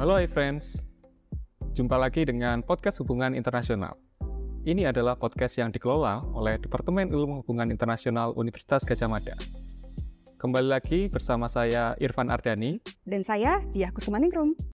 Halo friends. jumpa lagi dengan podcast hubungan internasional. Ini adalah podcast yang dikelola oleh Departemen Ilmu Hubungan Internasional Universitas Gajah Mada. Kembali lagi bersama saya Irfan Ardani dan saya Diah Kusumaningrum.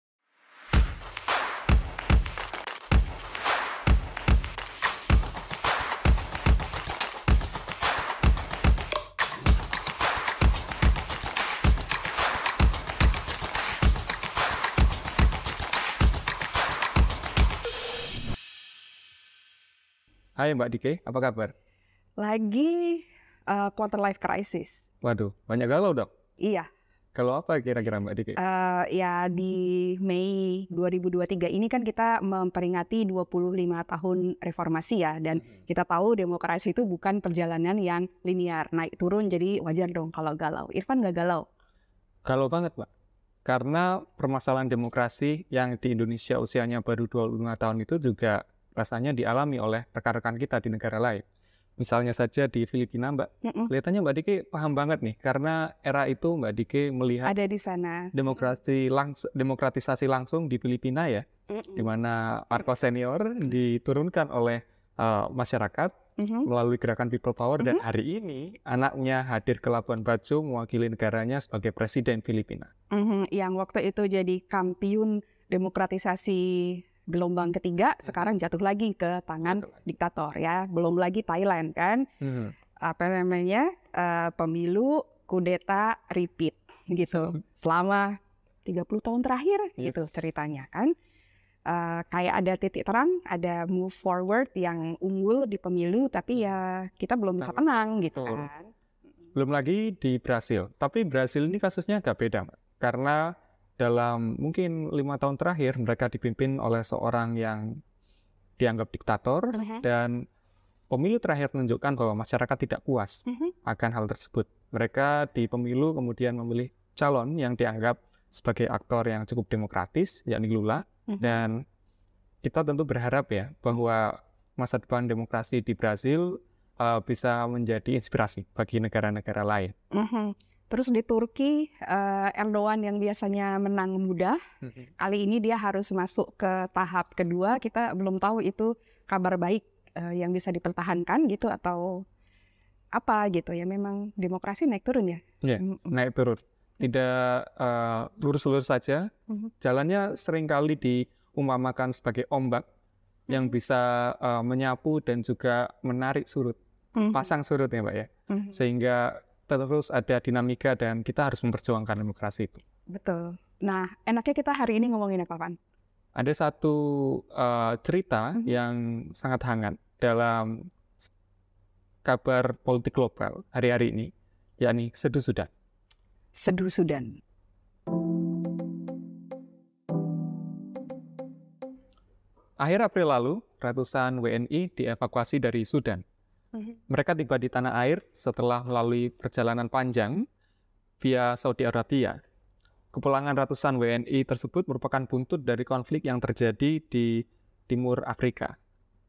Hai Mbak Dike, apa kabar? Lagi uh, quarter life crisis. Waduh, banyak galau dok? Iya. Kalau apa kira-kira Mbak Dike? Uh, ya di Mei 2023 ini kan kita memperingati 25 tahun reformasi ya. Dan kita tahu demokrasi itu bukan perjalanan yang linear, naik turun. Jadi wajar dong kalau galau. Irfan nggak galau? Galau banget Mbak karena permasalahan demokrasi yang di Indonesia usianya baru 25 tahun itu juga rasanya dialami oleh rekan-rekan kita di negara lain. Misalnya saja di Filipina, Mbak, mm -mm. kelihatannya Mbak Diki paham banget nih, karena era itu Mbak Dike melihat ada di sana demokrasi langs demokratisasi langsung di Filipina ya, di mana Marcos senior diturunkan oleh uh, masyarakat mm -hmm. melalui gerakan People Power mm -hmm. dan mm-hmm. hari ini anaknya hadir ke Labuan Bajo mewakili negaranya sebagai presiden Filipina. Mm -hmm. Yang waktu itu jadi kampiun demokratisasi gelombang ketiga hmm. sekarang jatuh lagi ke tangan diktator ya belum lagi Thailand kan hmm. apa namanya uh, pemilu kudeta repeat gitu selama 30 tahun terakhir gitu yes. gitu ceritanya kan uh, kayak ada titik terang ada move forward yang unggul di pemilu tapi hmm. ya kita belum bisa nah, tenang gitu kan belum lagi di Brasil tapi Brasil ini kasusnya agak beda karena dalam mungkin lima tahun terakhir mereka dipimpin oleh seorang yang dianggap diktator uh -huh. dan pemilu terakhir menunjukkan bahwa masyarakat tidak puas uh mhm. -huh. akan hal tersebut. Mereka di pemilu kemudian memilih calon yang dianggap sebagai aktor yang cukup demokratis, yakni Lula. Uh mhm. -huh. Dan kita tentu berharap ya bahwa masa depan demokrasi di Brasil uh, eh, bisa menjadi inspirasi bagi negara-negara lain. Uh mhm. -huh. Terus di Turki uh, Erdogan yang biasanya menang mudah, mhm. kali ini dia harus masuk ke tahap kedua. Kita belum tahu itu kabar baik uh, yang bisa dipertahankan gitu atau apa gitu ya. Memang demokrasi naik turun ya. Yeah, naik turun. Tidak lurus eh, lurus-lurus saja. Hmm. Jalannya seringkali diumpamakan sebagai ombak yang mhm. bisa uh, menyapu dan juga menarik surut, mhm. pasang surut ya, Mbak ya. Sehingga terus ada dinamika dan kita harus memperjuangkan demokrasi itu. Betul. Nah, enaknya kita hari ini ngomongin apa, Pan? Ada satu uh, cerita mm-hmm. yang sangat hangat dalam kabar politik global hari-hari ini, yakni Sedu Sudan. Sedu Sudan. Akhir April lalu, ratusan WNI dievakuasi dari Sudan Mm-hmm. Mereka tiba di tanah air setelah melalui perjalanan panjang via Saudi Arabia. Kepulangan ratusan WNI tersebut merupakan buntut dari konflik yang terjadi di Timur Afrika.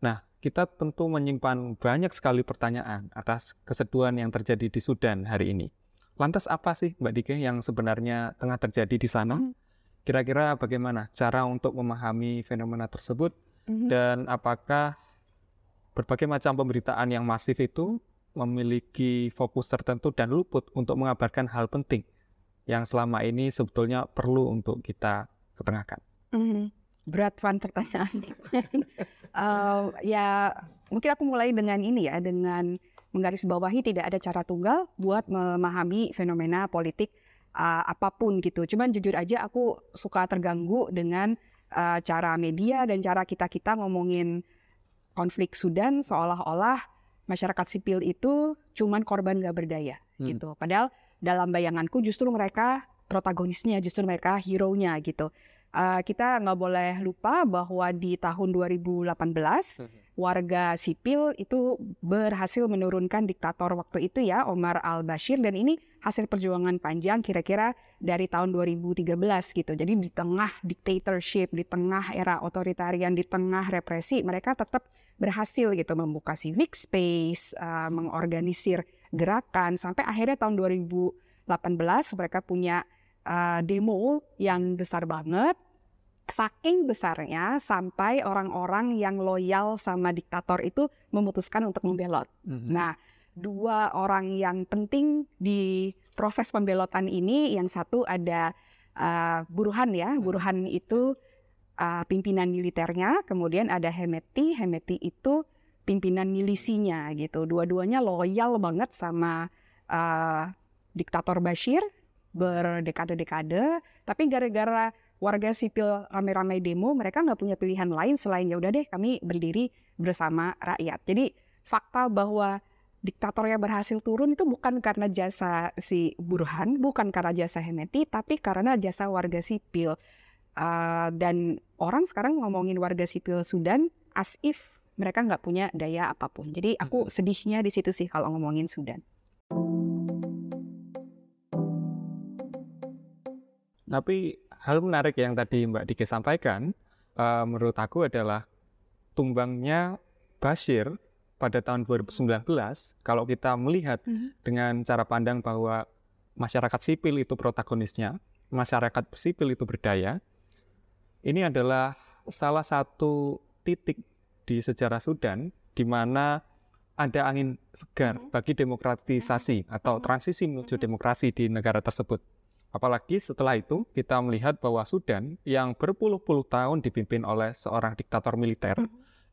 Nah, kita tentu menyimpan banyak sekali pertanyaan atas keseduhan yang terjadi di Sudan hari ini. Lantas apa sih Mbak Dike yang sebenarnya tengah terjadi di sana? Mm-hmm. Kira-kira bagaimana cara untuk memahami fenomena tersebut mm-hmm. dan apakah Berbagai macam pemberitaan yang masif itu memiliki fokus tertentu dan luput untuk mengabarkan hal penting yang selama ini sebetulnya perlu untuk kita ketengahkan. Mm-hmm. Berat Van pertanyaan. uh, eh, ya mungkin aku mulai dengan ini ya dengan menggarisbawahi tidak ada cara tunggal buat memahami fenomena politik uh, apapun gitu. Cuman jujur aja aku suka terganggu dengan uh, cara media dan cara kita kita ngomongin konflik Sudan seolah-olah masyarakat sipil itu cuman korban gak berdaya hmm. gitu. Padahal dalam bayanganku justru mereka protagonisnya, justru mereka hero-nya gitu. Uh, kita nggak boleh lupa bahwa di tahun 2018 hmm. warga sipil itu berhasil menurunkan diktator waktu itu ya Omar al Bashir dan ini hasil perjuangan panjang kira-kira dari tahun 2013 gitu. Jadi di tengah dictatorship, di tengah era otoritarian, di tengah represi mereka tetap berhasil gitu membuka civic space, uh, mengorganisir gerakan sampai akhirnya tahun 2018 mereka punya uh, demo yang besar banget saking besarnya sampai orang-orang yang loyal sama diktator itu memutuskan untuk membelot. Mm-hmm. Nah, dua orang yang penting di proses pembelotan ini, yang satu ada uh, buruhan ya, mhm. buruhan itu uh, pimpinan militernya, kemudian ada Hemeti. Hemeti itu pimpinan milisinya gitu. Dua-duanya loyal banget sama uh, diktator Bashir berdekade-dekade. Tapi gara-gara warga sipil ramai-ramai demo, mereka nggak punya pilihan lain selain ya udah deh kami berdiri bersama rakyat. Jadi fakta bahwa diktatornya berhasil turun itu bukan karena jasa si Burhan, bukan karena jasa Hemeti, tapi karena jasa warga sipil. Eh, dan orang sekarang ngomongin warga sipil Sudan as if mereka nggak punya daya apapun. Jadi aku sedihnya di situ sih kalau ngomongin Sudan. Tapi hal menarik yang tadi Mbak Dike sampaikan, uh, menurut aku adalah tumbangnya Bashir pada tahun 2019, kalau kita melihat mm -hmm. dengan cara pandang bahwa masyarakat sipil itu protagonisnya, masyarakat sipil itu berdaya, ini adalah salah satu titik di sejarah Sudan di mana ada angin segar mm-hmm. bagi demokratisasi mm-hmm. atau mm-hmm. transisi menuju demokrasi di negara tersebut. Apalagi setelah itu kita melihat bahwa Sudan yang berpuluh-puluh tahun dipimpin oleh seorang diktator militer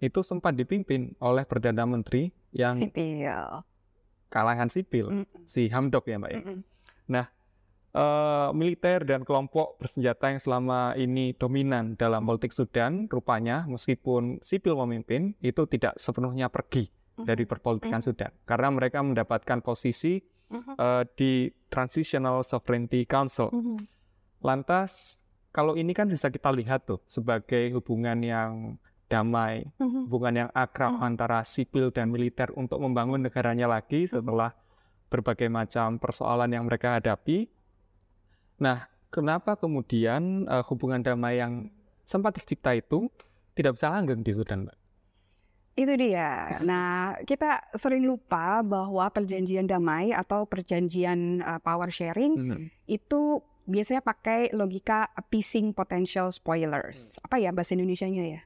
itu sempat dipimpin oleh perdana menteri yang sipil. kalangan sipil, si Hamdok ya mbak ya. Nah Eh, militer dan kelompok bersenjata yang selama ini dominan dalam politik Sudan, rupanya meskipun sipil memimpin itu tidak sepenuhnya pergi mhm. dari perpolitikan mhm. Sudan karena mereka mendapatkan posisi uh, di Transitional Sovereignty Council. Lantas kalau ini kan bisa kita lihat tuh sebagai hubungan yang damai, hubungan yang akrab antara sipil dan militer untuk membangun negaranya lagi setelah berbagai macam persoalan yang mereka hadapi Nah, kenapa kemudian uh, hubungan damai yang sempat tercipta itu tidak bisa langgeng di Sudan, Mbak? Itu dia. Nah, kita sering lupa bahwa perjanjian damai atau perjanjian uh, power sharing hmm. itu biasanya pakai logika pissing potential spoilers. Apa ya bahasa Indonesianya ya?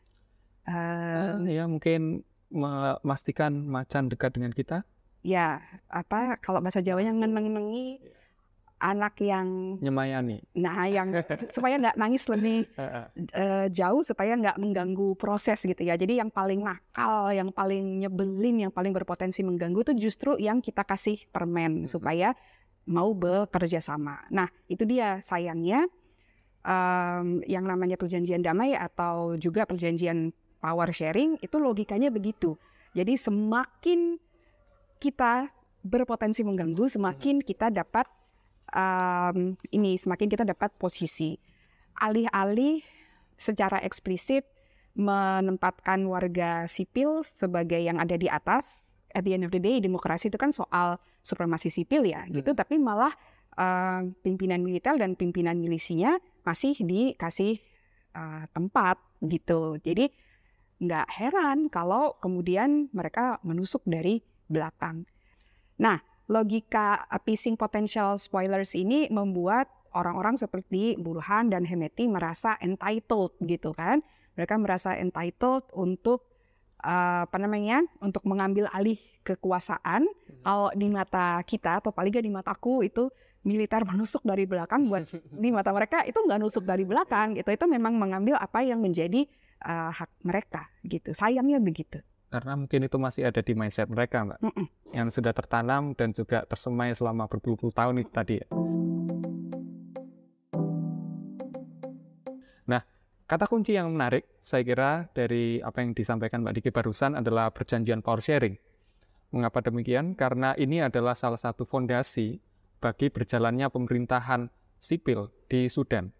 Uh, uh, ya mungkin memastikan macan dekat dengan kita. Ya, apa kalau bahasa Jawanya ngeneng-nengi ya anak yang nyemayani. Nah, yang supaya nggak nangis lebih uh, jauh supaya nggak mengganggu proses gitu ya. Jadi yang paling nakal, yang paling nyebelin, yang paling berpotensi mengganggu itu justru yang kita kasih permen supaya mau bekerja sama. Nah, itu dia sayangnya um, yang namanya perjanjian damai atau juga perjanjian power sharing itu logikanya begitu. Jadi semakin kita berpotensi mengganggu, semakin kita dapat um, ini semakin kita dapat posisi. Alih-alih secara eksplisit menempatkan warga sipil sebagai yang ada di atas, at the end of the day demokrasi itu kan soal supremasi sipil ya, hmm. gitu. Tapi malah uh, pimpinan militer dan pimpinan milisinya masih dikasih uh, tempat gitu. Jadi nggak heran kalau kemudian mereka menusuk dari belakang. Nah, logika uh, pissing potential spoilers ini membuat orang-orang seperti Burhan dan Hemeti merasa entitled gitu kan. Mereka merasa entitled untuk uh, apa namanya? untuk mengambil alih kekuasaan. Hmm. Kalau di mata kita atau paling gak di mataku itu militer menusuk dari belakang buat di mata mereka itu nggak nusuk dari belakang gitu. Itu memang mengambil apa yang menjadi uh, hak mereka gitu. Sayangnya begitu karena mungkin itu masih ada di mindset mereka mbak mm -mm. yang sudah tertanam dan juga tersemai selama berpuluh-puluh tahun itu tadi ya. Nah, kata kunci yang menarik saya kira dari apa yang disampaikan Mbak Diki barusan adalah perjanjian power sharing. Mengapa demikian? Karena ini adalah salah satu fondasi bagi berjalannya pemerintahan sipil di Sudan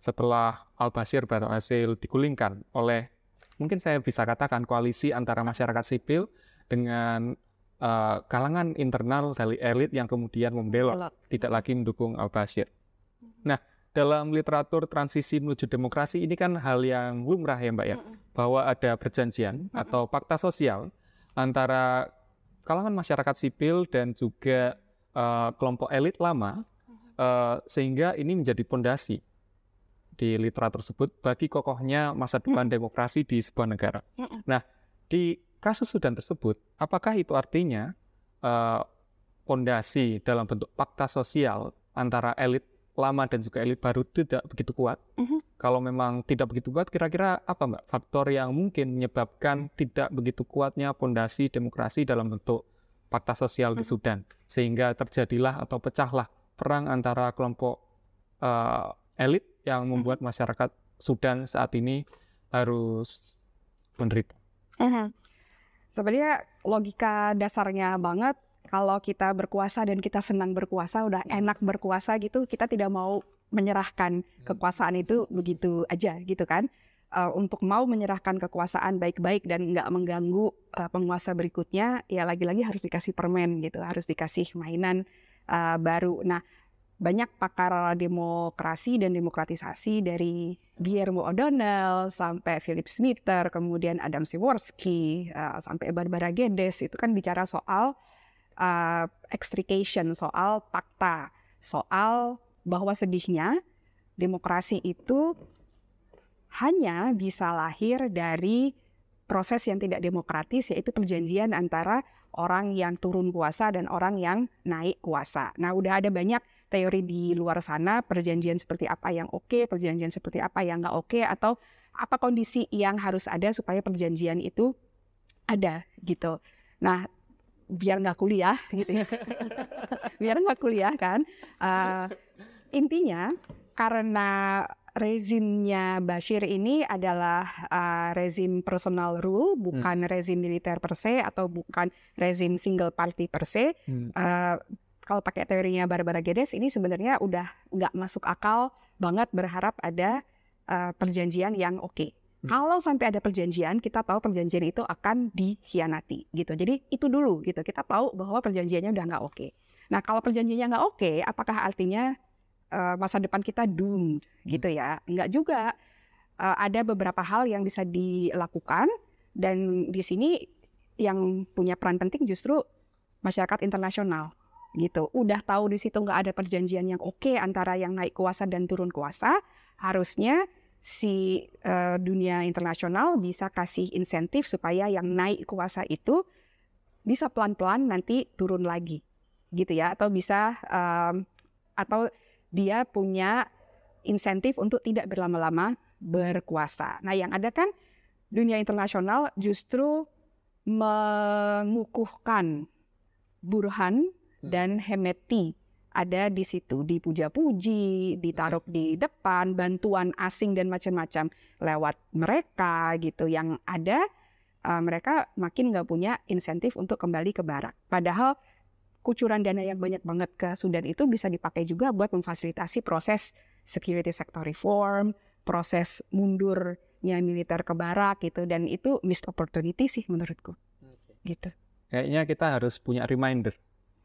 setelah Al-Bashir berhasil digulingkan oleh mungkin saya bisa katakan koalisi antara masyarakat sipil dengan uh, kalangan internal dari elit yang kemudian membelok, tidak lagi mendukung Al-Bashir. Hmm. Nah, dalam literatur transisi menuju demokrasi ini kan hal yang lumrah ya Mbak ya, hmm. bahwa ada perjanjian hmm. atau fakta sosial antara kalangan masyarakat sipil dan juga uh, kelompok elit lama, uh, sehingga ini menjadi pondasi di literatur tersebut bagi kokohnya masa hmm. depan demokrasi di sebuah negara. Hmm. Nah, di kasus Sudan tersebut, apakah itu artinya pondasi eh, uh, dalam bentuk fakta sosial antara elit lama dan juga elit baru tidak begitu kuat? Hmm. Kalau memang tidak begitu kuat, kira-kira apa Mbak faktor yang mungkin menyebabkan tidak begitu kuatnya pondasi demokrasi dalam bentuk fakta sosial hmm. di Sudan sehingga terjadilah atau pecahlah perang antara kelompok uh, elit yang hmm. membuat masyarakat Sudan saat ini harus menderita. Hmm. Sebenarnya logika dasarnya banget kalau kita berkuasa dan kita senang berkuasa, udah hmm. enak berkuasa gitu, kita tidak mau menyerahkan kekuasaan itu begitu aja gitu kan. Uh, untuk mau menyerahkan kekuasaan baik-baik dan nggak mengganggu uh, penguasa berikutnya, ya lagi-lagi harus dikasih permen gitu, harus dikasih mainan uh, baru. Nah, banyak pakar demokrasi dan demokratisasi dari Guillermo O'Donnell sampai Philip Smither, kemudian Adam Siworski, uh, eh, sampai Barbara Geddes itu kan bicara soal uh, extrication, soal fakta, soal bahwa sedihnya demokrasi itu hanya bisa lahir dari proses yang tidak demokratis yaitu perjanjian antara orang yang turun kuasa dan orang yang naik kuasa. Nah, udah ada banyak teori di luar sana perjanjian seperti apa yang oke, okay, perjanjian seperti apa yang nggak oke, okay, atau apa kondisi yang harus ada supaya perjanjian itu ada gitu. Nah biar nggak kuliah gitu ya, biar nggak kuliah kan. Uh, intinya karena rezimnya Bashir ini adalah uh, rezim personal rule, hmm. bukan hmm. rezim militer per se atau bukan rezim single party per se. Hmm. Uh, kalau pakai teorinya Barbara Geddes ini sebenarnya udah nggak masuk akal banget berharap ada uh, perjanjian yang oke. Okay. Hmm. Kalau sampai ada perjanjian, kita tahu perjanjian itu akan dikhianati gitu. Jadi itu dulu gitu. Kita tahu bahwa perjanjiannya udah nggak oke. Okay. Nah kalau perjanjiannya nggak oke, okay, apakah artinya uh, masa depan kita doomed hmm. gitu ya? Nggak juga. Uh, ada beberapa hal yang bisa dilakukan dan di sini yang punya peran penting justru masyarakat internasional gitu. Udah tahu di situ nggak ada perjanjian yang oke okay antara yang naik kuasa dan turun kuasa, harusnya si uh, dunia internasional bisa kasih insentif supaya yang naik kuasa itu bisa pelan-pelan nanti turun lagi, gitu ya. Atau bisa um, atau dia punya insentif untuk tidak berlama-lama berkuasa. Nah, yang ada kan dunia internasional justru mengukuhkan burhan Hmm. dan hemeti ada di situ dipuja-puji, ditaruh hmm. di depan, bantuan asing dan macam-macam lewat mereka gitu yang ada uh, mereka makin nggak punya insentif untuk kembali ke barak. Padahal kucuran dana yang banyak banget ke Sudan itu bisa dipakai juga buat memfasilitasi proses security sector reform, proses mundurnya militer ke barak gitu dan itu missed opportunity sih menurutku. Gitu. Kayaknya kita harus punya reminder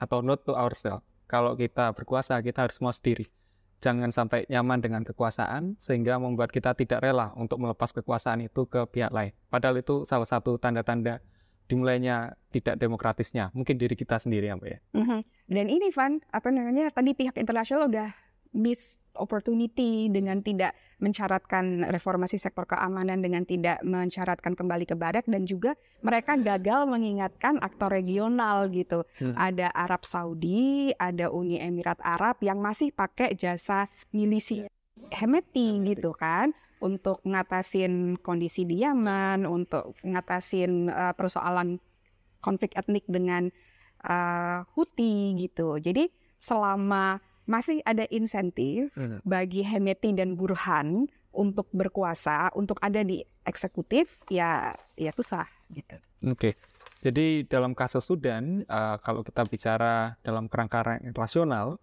atau not to ourselves. Kalau kita berkuasa, kita harus mau sendiri. Jangan sampai nyaman dengan kekuasaan, sehingga membuat kita tidak rela untuk melepas kekuasaan itu ke pihak lain. Padahal itu salah satu tanda-tanda dimulainya tidak demokratisnya mungkin diri kita sendiri ya mbak ya. Mhm. Dan ini Van apa namanya tadi pihak internasional udah miss opportunity dengan tidak mencaratkan reformasi sektor keamanan dengan tidak mencaratkan kembali ke badak dan juga mereka gagal mengingatkan aktor regional gitu. Hmm. Ada Arab Saudi, ada Uni Emirat Arab yang masih pakai jasa milisi iya. Hemeti iya, gitu kan untuk ngatasin kondisi di Yaman, untuk ngatasin uh, persoalan konflik etnik dengan uh, Houthi gitu. Jadi selama masih ada insentif hmm. bagi Hemeti dan Burhan untuk berkuasa, untuk ada di eksekutif, ya ya susah. gitu. Oke. Okay. Jadi dalam kasus Sudan, uh, kalau kita bicara dalam kerangka rasional,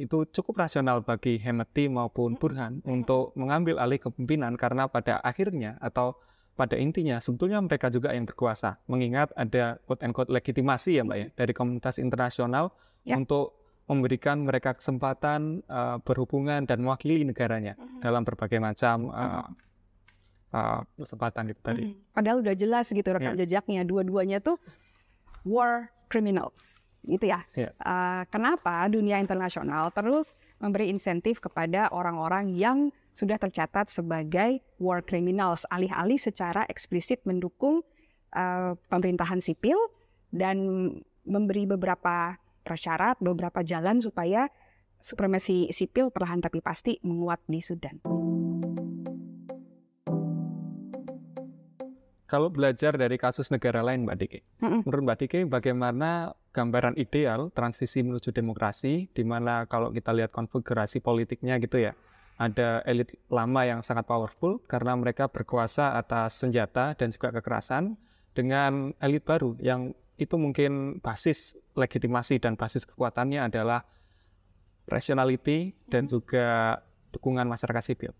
itu cukup rasional bagi Hemeti maupun hmm. Burhan hmm. untuk mengambil alih kepemimpinan karena pada akhirnya atau pada intinya sebetulnya mereka juga yang berkuasa, mengingat ada quote and quote legitimasi ya mbak ya hmm. dari komunitas internasional ya. untuk memberikan mereka kesempatan uh, berhubungan dan mewakili negaranya mm -hmm. dalam berbagai macam uh, uh, kesempatan itu tadi. Mm -hmm. Padahal udah jelas gitu rekam yeah. jejaknya dua-duanya tuh war criminals gitu ya. Yeah. Ya. Uh, kenapa dunia internasional terus memberi insentif kepada orang-orang yang sudah tercatat sebagai war criminals alih-alih secara eksplisit mendukung uh, pemerintahan sipil dan memberi beberapa prasyarat, beberapa jalan supaya supremasi sipil perlahan tapi pasti menguat di Sudan. Kalau belajar dari kasus negara lain, Mbak Diki, mm mm menurut Mbak Diki bagaimana gambaran ideal transisi menuju demokrasi, di mana kalau kita lihat konfigurasi politiknya gitu ya, ada elit lama yang sangat powerful karena mereka berkuasa atas senjata dan juga kekerasan, dengan elit baru yang itu mungkin basis legitimasi dan basis kekuatannya adalah rationality dan hmm. juga dukungan masyarakat sipil.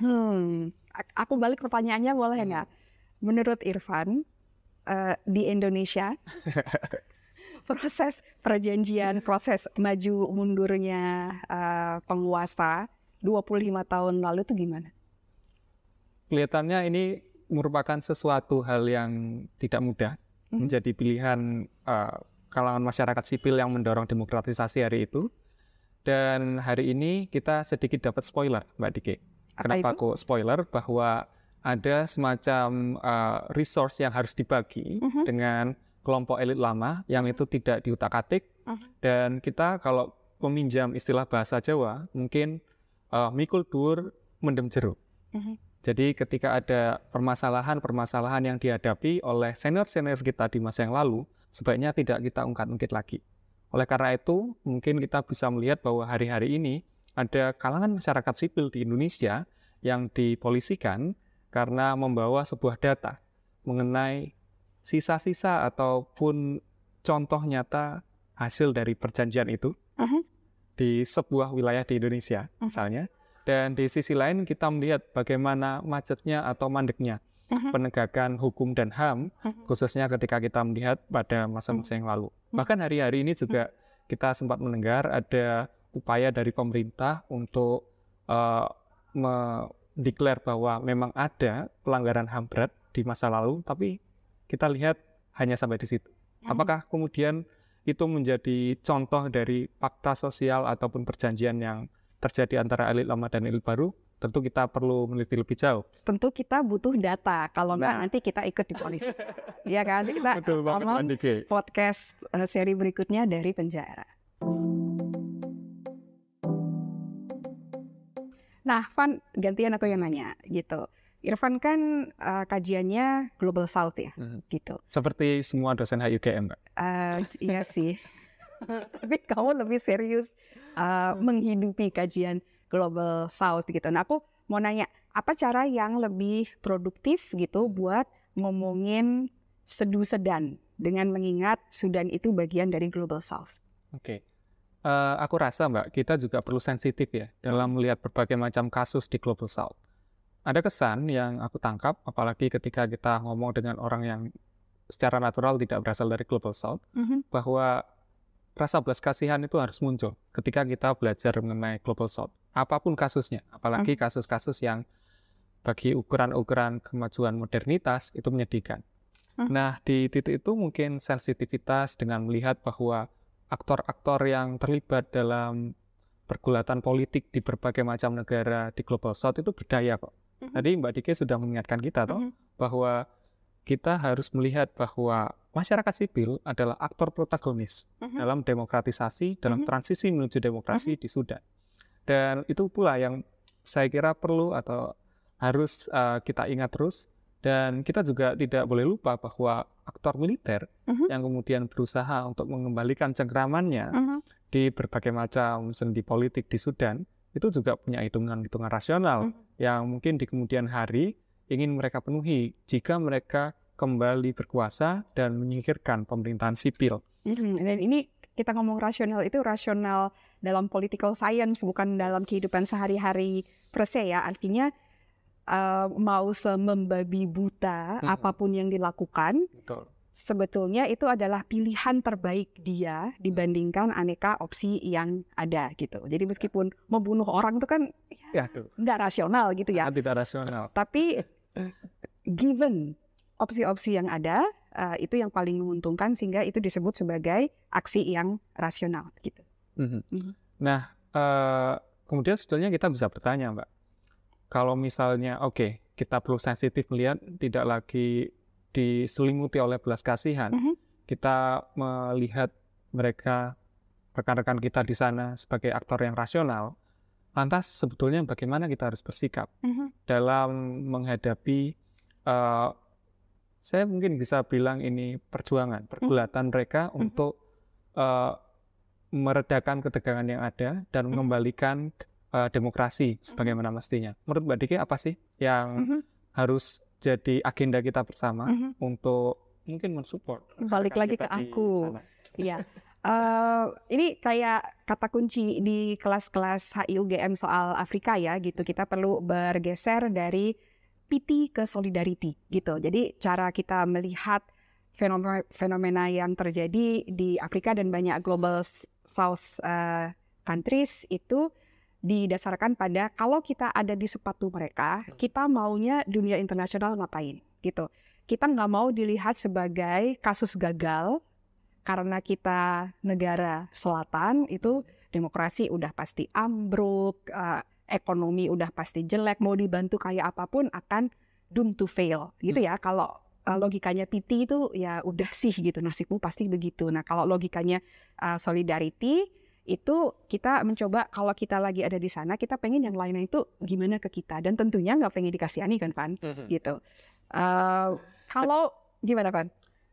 Hmm, aku balik pertanyaannya boleh hmm. nggak? Hmm. Menurut Irfan uh, di Indonesia proses perjanjian, proses maju mundurnya uh, penguasa 25 tahun lalu itu gimana? Kelihatannya ini merupakan sesuatu hal yang tidak mudah Hmm. menjadi pilihan uh, kalangan masyarakat sipil yang mendorong demokratisasi hari itu. Dan hari ini kita sedikit dapat spoiler, Mbak Diki. Kenapa itu? aku spoiler? Bahwa ada semacam uh, resource yang harus dibagi uh mhm. -huh. dengan kelompok elit lama yang mhm. itu tidak diutak-atik. Uh mhm. -huh. Dan kita kalau meminjam istilah bahasa Jawa, mungkin uh, mikul dur mendem jeruk. Uh -huh. Jadi ketika ada permasalahan-permasalahan yang dihadapi oleh senior-senior kita di masa yang lalu, sebaiknya tidak kita ungkit-ungkit lagi. Oleh karena itu, mungkin kita bisa melihat bahwa hari-hari ini ada kalangan masyarakat sipil di Indonesia yang dipolisikan karena membawa sebuah data mengenai sisa-sisa ataupun contoh nyata hasil dari perjanjian itu uh mm-hmm. -huh. di sebuah wilayah di Indonesia, uh mm-hmm. -huh. misalnya dan di sisi lain kita melihat bagaimana macetnya atau mandeknya mhm. penegakan hukum dan HAM, mhm. khususnya ketika kita melihat pada masa-masa yang lalu. Mhm. Bahkan hari-hari ini juga kita sempat mendengar ada upaya dari pemerintah untuk uh, mendeklar bahwa memang ada pelanggaran HAM berat di masa lalu, tapi kita lihat hanya sampai di situ. Apakah kemudian itu menjadi contoh dari fakta sosial ataupun perjanjian yang terjadi antara elit lama dan elit baru, tentu kita perlu meneliti lebih jauh. Tentu kita butuh data. Kalau nggak nah. nanti kita ikut di polisi. ya kan? Nanti kita Betul banget, podcast eh, seri berikutnya dari penjara. Nah, Van, gantian aku yang nanya gitu. Irfan kan uh, kajiannya Global South ya, hmm. gitu. Seperti semua dosen HUGM, Pak. Uh, eh, iya sih. tapi kamu lebih serius uh, menghidupi kajian Global South gitu. Nah aku mau nanya apa cara yang lebih produktif gitu hmm. buat ngomongin sedu sedan dengan mengingat Sudan itu bagian dari Global South. Oke. Okay. Uh, aku rasa Mbak, kita juga perlu sensitif ya dalam hmm. melihat berbagai macam kasus di Global South. Ada kesan yang aku tangkap, apalagi ketika kita ngomong dengan orang yang secara natural tidak berasal dari Global South, mm -hmm. bahwa rasa belas kasihan itu harus muncul ketika kita belajar mengenai global south. Apapun kasusnya, apalagi hmm. kasus-kasus yang bagi ukuran-ukuran kemajuan modernitas itu menyedihkan. Hmm. Nah, di titik itu mungkin sensitivitas dengan melihat bahwa aktor-aktor yang terlibat dalam pergulatan politik di berbagai macam negara di Global South itu berdaya kok. Hmm. Tadi Mbak Dike sudah mengingatkan kita toh bahwa kita harus melihat bahwa masyarakat sipil adalah aktor protagonis uh mhm. -huh. dalam demokratisasi, dalam uh mhm. -huh. transisi menuju demokrasi uh mhm. -huh. di Sudan. Dan itu pula yang saya kira perlu atau harus uh, kita ingat terus. Dan kita juga tidak boleh lupa bahwa aktor militer uh -huh. yang kemudian berusaha untuk mengembalikan cengkeramannya uh -huh. di berbagai macam sendi politik di Sudan itu juga punya hitungan-hitungan rasional uh -huh. yang mungkin di kemudian hari ingin mereka penuhi jika mereka kembali berkuasa dan menyingkirkan pemerintahan sipil. Hmm, dan ini kita ngomong rasional itu rasional dalam political science bukan dalam kehidupan sehari-hari perse ya. Artinya uh, mau semembabi buta hmm. apapun yang dilakukan Betul sebetulnya itu adalah pilihan terbaik dia dibandingkan aneka opsi yang ada gitu. Jadi meskipun membunuh orang itu kan ya, ya nggak rasional gitu ya. Tidak rasional. Tapi given opsi-opsi yang ada uh, itu yang paling menguntungkan sehingga itu disebut sebagai aksi yang rasional gitu. Mhm. Mhm. Nah uh, kemudian sebetulnya kita bisa bertanya mbak, kalau misalnya oke okay, kita perlu sensitif melihat tidak lagi diselimuti oleh belas kasihan, mm -hmm. kita melihat mereka rekan-rekan kita di sana sebagai aktor yang rasional, lantas sebetulnya bagaimana kita harus bersikap mm -hmm. dalam menghadapi uh, saya mungkin bisa bilang ini perjuangan, mhm. pergulatan mm -hmm. mereka mhm. untuk uh, meredakan ketegangan yang ada dan mhm. mengembalikan uh, demokrasi sebagaimana mestinya. Menurut Mbak Diki apa sih yang mm -hmm. harus jadi agenda kita bersama mm -hmm. untuk mungkin mensupport. Balik lagi ke aku. Iya. Uh, ini kayak kata kunci di kelas-kelas HIUGM soal Afrika ya gitu. Mm-hmm. Kita perlu bergeser dari pity ke solidarity gitu. Jadi cara kita melihat fenomena, fenomena yang terjadi di Afrika dan banyak global south uh, countries itu didasarkan pada kalau kita ada di sepatu mereka, hmm. kita maunya dunia internasional ngapain gitu. Kita nggak mau dilihat sebagai kasus gagal karena kita negara selatan itu hmm. demokrasi udah pasti ambruk, uh, ekonomi udah pasti jelek, mau dibantu kayak apapun akan doomed to fail gitu hmm. ya. Kalau eh, logikanya PT itu ya udah sih gitu nasibmu pasti begitu. Nah, kalau logikanya uh, solidarity itu kita mencoba kalau kita lagi ada di sana kita pengen yang lainnya itu gimana ke kita dan tentunya nggak pengen dikasihani kan Van mhm. gitu uh, kalau gimana Van?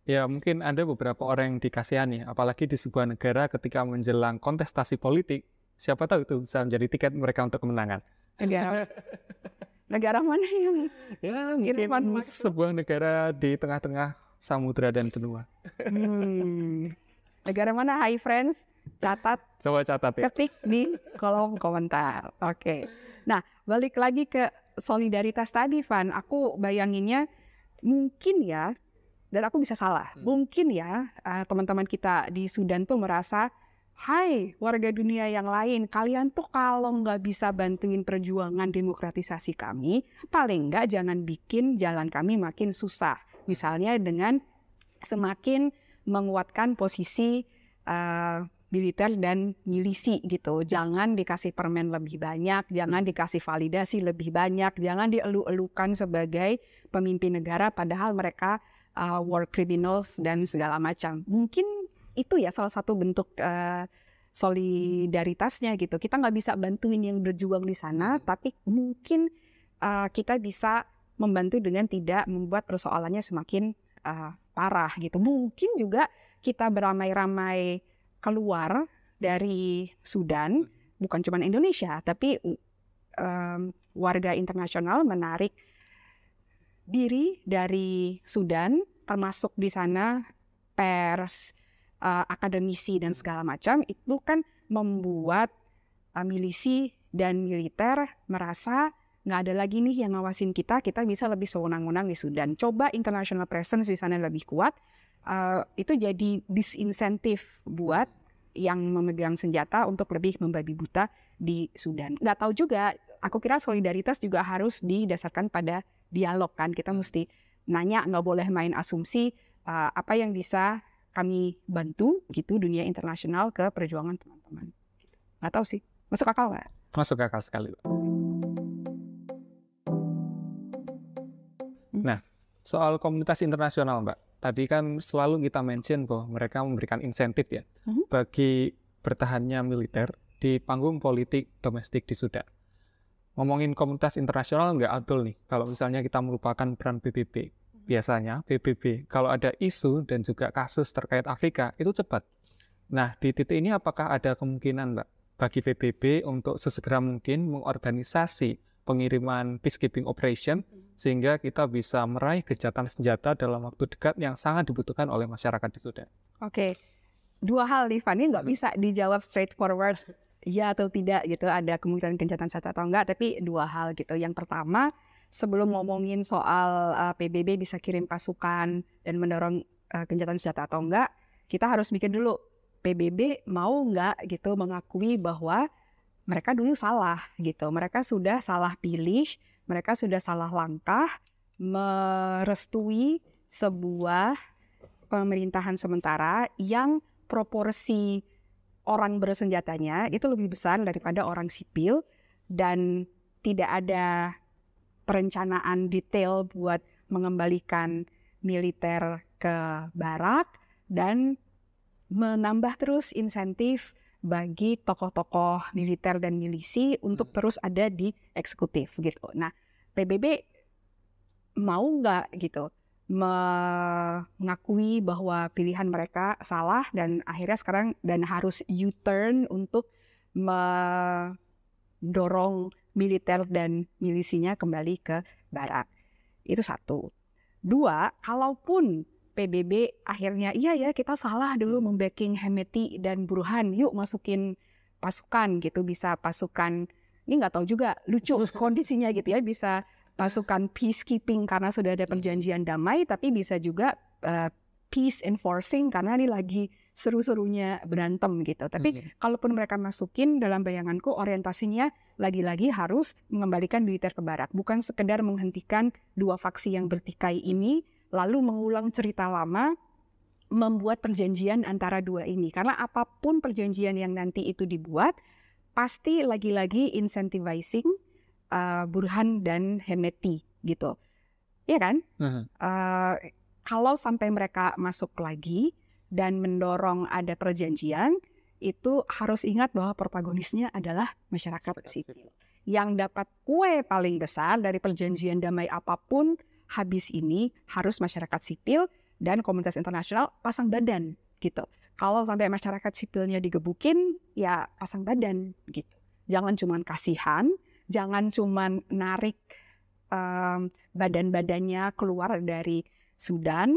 Ya mungkin ada beberapa orang yang dikasihani apalagi di sebuah negara ketika menjelang kontestasi politik siapa tahu itu bisa menjadi tiket mereka untuk kemenangan. Negara negara mana yang ya mungkin sebuah negara di tengah-tengah samudra dan benua. Hmm. Negara mana? Hai friends. Catat. Coba catat ya. Ketik di kolom komentar. Oke. Okay. Nah, balik lagi ke solidaritas tadi, Van. Aku bayanginnya mungkin ya, dan aku bisa salah. Hmm. Mungkin ya eh, teman-teman kita di Sudan tuh merasa, Hai warga dunia yang lain, kalian tuh kalau nggak bisa bantuin perjuangan demokratisasi kami, paling nggak jangan bikin jalan kami makin susah. Misalnya dengan semakin menguatkan posisi uh, militer dan milisi gitu. Jangan dikasih permen lebih banyak, jangan dikasih validasi lebih banyak, jangan dielu-elukan sebagai pemimpin negara padahal mereka uh, war criminals dan segala macam. Mungkin itu ya salah satu bentuk uh, solidaritasnya gitu. Kita nggak bisa bantuin yang berjuang di sana, tapi mungkin uh, kita bisa membantu dengan tidak membuat persoalannya semakin uh, parah gitu. Mungkin juga kita beramai-ramai keluar dari Sudan, hmm. bukan cuma Indonesia, tapi um, warga internasional menarik diri dari Sudan, termasuk di sana pers, uh, akademisi dan segala macam, itu kan membuat uh, milisi dan militer merasa nggak ada lagi nih yang ngawasin kita, kita bisa lebih sewenang-wenang di Sudan. Coba international presence di sana lebih kuat, Eh, itu jadi disinsentif buat yang memegang senjata untuk lebih membabi buta di Sudan. Nggak tahu juga, aku kira solidaritas juga harus didasarkan pada dialog kan. Kita hmm. mesti nanya, nggak boleh main asumsi uh, apa yang bisa kami bantu gitu dunia internasional ke perjuangan teman-teman. Nggak tahu sih, masuk akal nggak? Masuk akal sekali. Hmm. Nah, soal komunitas internasional Mbak, tadi kan selalu kita mention bahwa mereka memberikan insentif ya mm-hmm. bagi bertahannya militer di panggung politik domestik di Sudan. Ngomongin komunitas internasional nggak adil nih kalau misalnya kita merupakan peran PBB. Mhm. Biasanya PBB kalau ada isu dan juga kasus terkait Afrika itu cepat. Nah di titik ini apakah ada kemungkinan Mbak bagi PBB untuk sesegera mungkin mengorganisasi pengiriman peacekeeping operation hmm. sehingga kita bisa meraih kejahatan senjata dalam waktu dekat yang sangat dibutuhkan oleh masyarakat di Sudan. Oke, okay. dua hal nih Fanny nggak hmm. bisa dijawab straightforward ya atau tidak gitu ada kemungkinan gencatan senjata atau enggak tapi dua hal gitu. Yang pertama sebelum ngomongin soal uh, eh, PBB bisa kirim pasukan dan mendorong uh, kejahatan senjata atau enggak, kita harus mikir dulu PBB mau enggak gitu mengakui bahwa mereka dulu salah gitu. Mereka sudah salah pilih, mereka sudah salah langkah merestui sebuah pemerintahan sementara yang proporsi orang bersenjatanya itu lebih besar daripada orang sipil dan tidak ada perencanaan detail buat mengembalikan militer ke barat dan menambah terus insentif bagi tokoh-tokoh militer dan milisi untuk hmm. terus ada di eksekutif gitu. Nah, PBB mau nggak gitu mengakui bahwa pilihan mereka salah dan akhirnya sekarang dan harus U-turn untuk mendorong militer dan milisinya kembali ke barat. Itu satu. Dua, kalaupun PBB akhirnya iya ya kita salah dulu hmm. membacking Hemeti dan Burhan yuk masukin pasukan gitu bisa pasukan ini nggak tahu juga lucu kondisinya gitu ya bisa pasukan peacekeeping karena sudah ada hmm. perjanjian damai tapi bisa juga uh, peace enforcing karena ini lagi seru-serunya berantem gitu. Tapi hmm. kalaupun mereka masukin dalam bayanganku orientasinya lagi-lagi harus mengembalikan militer ke barat, bukan sekedar menghentikan dua faksi yang bertikai ini lalu mengulang cerita lama membuat perjanjian antara dua ini karena apapun perjanjian yang nanti itu dibuat pasti lagi-lagi incentivizing uh, Burhan dan Hemeti gitu ya kan uh kalau sampai mereka masuk lagi dan mendorong ada perjanjian itu harus ingat bahwa protagonisnya adalah masyarakat sipil yang dapat kue paling besar dari perjanjian damai apapun habis ini harus masyarakat sipil dan komunitas internasional pasang badan gitu. Kalau sampai masyarakat sipilnya digebukin, ya pasang badan gitu. Jangan cuma kasihan, jangan cuma narik um, badan-badannya keluar dari Sudan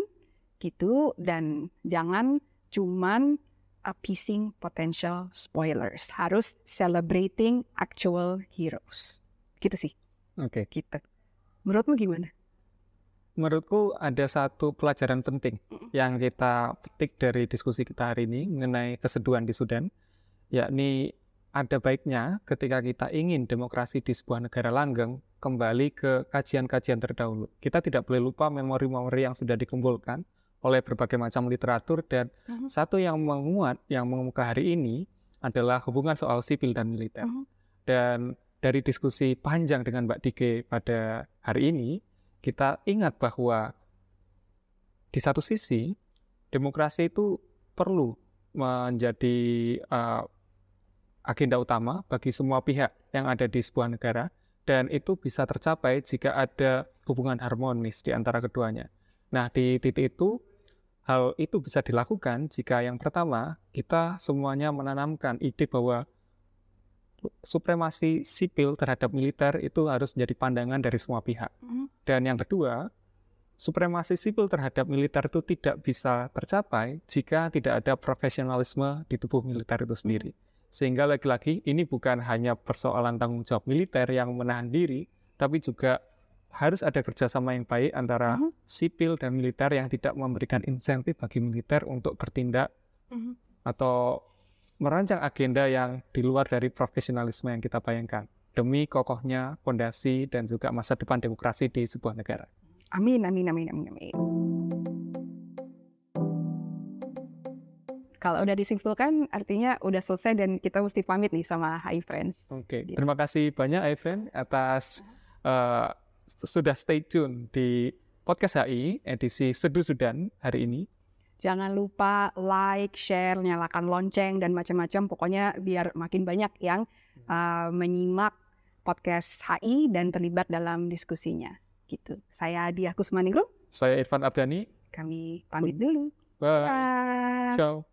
gitu dan jangan cuma appeasing uh, potential spoilers. Harus celebrating actual heroes. Gitu sih. Oke. Okay. Gitu. Menurutmu gimana? menurutku ada satu pelajaran penting yang kita petik dari diskusi kita hari ini mengenai keseduhan di Sudan, yakni ada baiknya ketika kita ingin demokrasi di sebuah negara langgeng kembali ke kajian-kajian terdahulu. Kita tidak boleh lupa memori-memori yang sudah dikumpulkan oleh berbagai macam literatur dan uh mm-hmm. -huh. satu yang menguat yang mengemuka hari ini adalah hubungan soal sipil dan militer. Uh mm-hmm. -huh. Dan dari diskusi panjang dengan Mbak Dike pada hari ini, kita ingat bahwa di satu sisi demokrasi itu perlu menjadi uh, agenda utama bagi semua pihak yang ada di sebuah negara dan itu bisa tercapai jika ada hubungan harmonis di antara keduanya. Nah, di titik itu hal itu bisa dilakukan jika yang pertama kita semuanya menanamkan ide bahwa supremasi sipil terhadap militer itu harus menjadi pandangan dari semua pihak. Mm-hmm. Dan yang kedua, supremasi sipil terhadap militer itu tidak bisa tercapai jika tidak ada profesionalisme di tubuh militer itu sendiri. Mm-hmm. Sehingga lagi-lagi ini bukan hanya persoalan tanggung jawab militer yang menahan diri, tapi juga harus ada kerjasama yang baik antara mm -hmm. sipil dan militer yang tidak memberikan insentif bagi militer untuk bertindak mm -hmm. atau merancang agenda yang di luar dari profesionalisme yang kita bayangkan demi kokohnya fondasi dan juga masa depan demokrasi di sebuah negara. Amin, amin, amin, amin, amin. Kalau udah disimpulkan, artinya udah selesai dan kita mesti pamit nih sama Hi Friends. Oke, okay. gitu. terima kasih banyak Hi Friends atas uh, sudah stay tune di podcast HI edisi Sedu Sudan hari ini. Jangan lupa like, share, nyalakan lonceng dan macam-macam. Pokoknya biar makin banyak yang uh, menyimak podcast HI dan terlibat dalam diskusinya. Gitu. Saya Diah Kusmaningrum. Saya Irfan Abdani. Kami pamit dulu. Bye. Bye. Ciao.